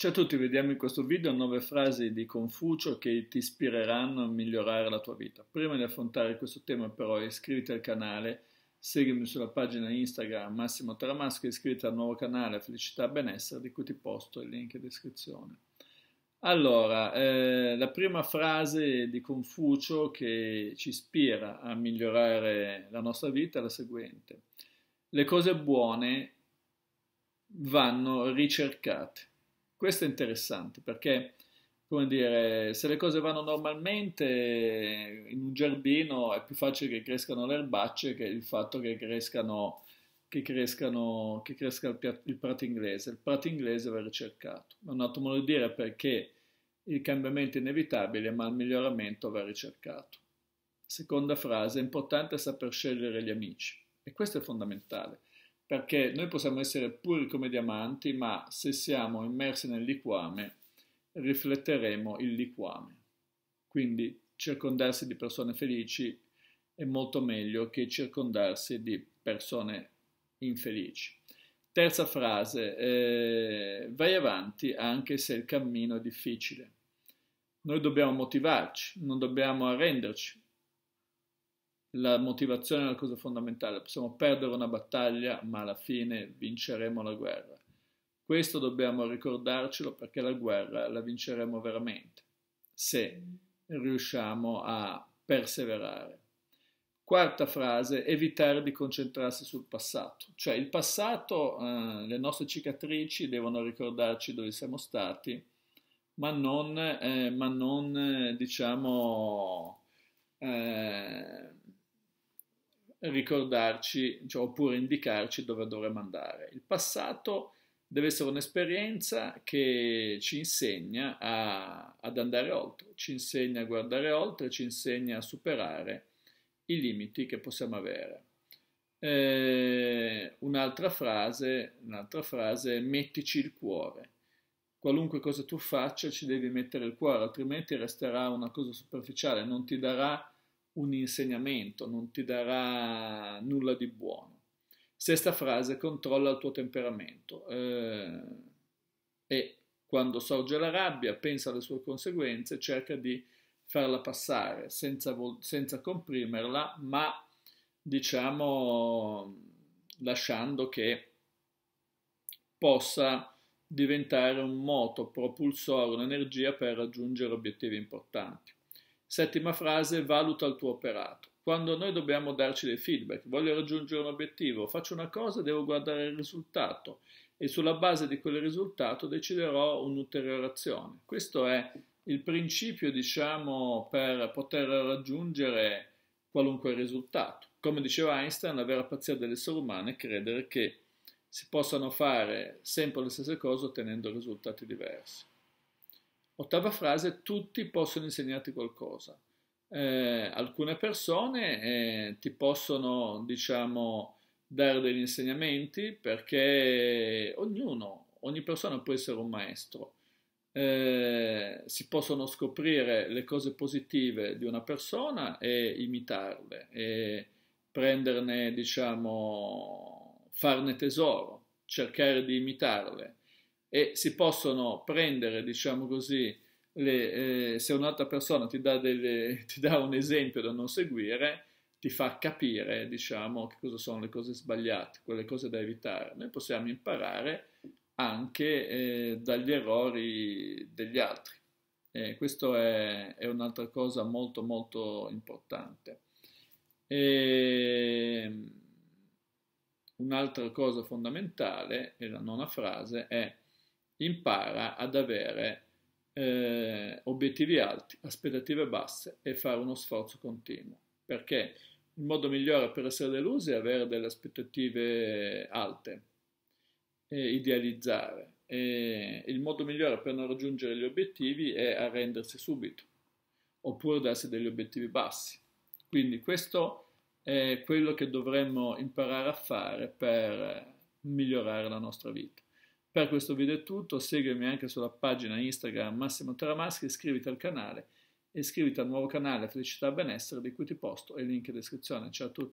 Ciao a tutti, vediamo in questo video 9 frasi di Confucio che ti ispireranno a migliorare la tua vita. Prima di affrontare questo tema però iscriviti al canale, seguimi sulla pagina Instagram Massimo Taramasco e iscriviti al nuovo canale Felicità e Benessere di cui ti posto il link in descrizione. Allora, eh, la prima frase di Confucio che ci ispira a migliorare la nostra vita è la seguente. Le cose buone vanno ricercate questo è interessante perché, come dire, se le cose vanno normalmente in un giardino è più facile che crescano le erbacce che il fatto che crescano che, crescano, che cresca il, il, prato inglese. Il prato inglese va ricercato. È un altro modo di dire perché il cambiamento è inevitabile, ma il miglioramento va ricercato. Seconda frase, è importante saper scegliere gli amici. E questo è fondamentale perché noi possiamo essere puri come diamanti, ma se siamo immersi nel liquame, rifletteremo il liquame. Quindi circondarsi di persone felici è molto meglio che circondarsi di persone infelici. Terza frase, eh, vai avanti anche se il cammino è difficile. Noi dobbiamo motivarci, non dobbiamo arrenderci, la motivazione è la cosa fondamentale, possiamo perdere una battaglia, ma alla fine vinceremo la guerra. Questo dobbiamo ricordarcelo perché la guerra la vinceremo veramente, se riusciamo a perseverare. Quarta frase, evitare di concentrarsi sul passato. Cioè il passato, eh, le nostre cicatrici devono ricordarci dove siamo stati, ma non, eh, ma non eh, diciamo, eh, ricordarci cioè, oppure indicarci dove dovremmo andare. Il passato deve essere un'esperienza che ci insegna a, ad andare oltre, ci insegna a guardare oltre, ci insegna a superare i limiti che possiamo avere. Eh, un'altra, frase, un'altra frase, mettici il cuore. Qualunque cosa tu faccia ci devi mettere il cuore, altrimenti resterà una cosa superficiale, non ti darà un insegnamento, non ti darà nulla di buono. Sesta frase, controlla il tuo temperamento. Eh, e quando sorge la rabbia, pensa alle sue conseguenze, cerca di farla passare senza, senza comprimerla, ma diciamo lasciando che possa diventare un moto propulsore, un'energia per raggiungere obiettivi importanti. Settima frase, valuta il tuo operato. Quando noi dobbiamo darci dei feedback, voglio raggiungere un obiettivo, faccio una cosa, devo guardare il risultato e sulla base di quel risultato deciderò un'ulteriore azione. Questo è il principio, diciamo, per poter raggiungere qualunque risultato. Come diceva Einstein, la vera pazzia dell'essere umano è credere che si possano fare sempre le stesse cose ottenendo risultati diversi. Ottava frase, tutti possono insegnarti qualcosa. Eh, alcune persone eh, ti possono, diciamo, dare degli insegnamenti perché ognuno, ogni persona può essere un maestro. Eh, si possono scoprire le cose positive di una persona e imitarle e prenderne, diciamo, farne tesoro, cercare di imitarle e si possono prendere, diciamo così, le, eh, se un'altra persona ti dà, delle, ti dà, un esempio da non seguire, ti fa capire, diciamo, che cosa sono le cose sbagliate, quelle cose da evitare. Noi possiamo imparare anche eh, dagli errori degli altri. Eh, questo è, è un'altra cosa molto molto importante. E ehm, un'altra cosa fondamentale, e la nona frase, è impara ad avere eh, obiettivi alti, aspettative basse e fare uno sforzo continuo. Perché il modo migliore per essere delusi è avere delle aspettative alte, e idealizzare. E il modo migliore per non raggiungere gli obiettivi è arrendersi subito, oppure darsi degli obiettivi bassi. Quindi questo è quello che dovremmo imparare a fare per migliorare la nostra vita. Per questo video è tutto, seguimi anche sulla pagina Instagram Massimo Taramaschi, iscriviti al canale e iscriviti al nuovo canale Felicità e Benessere di cui ti posto il link in descrizione. Ciao a tutti!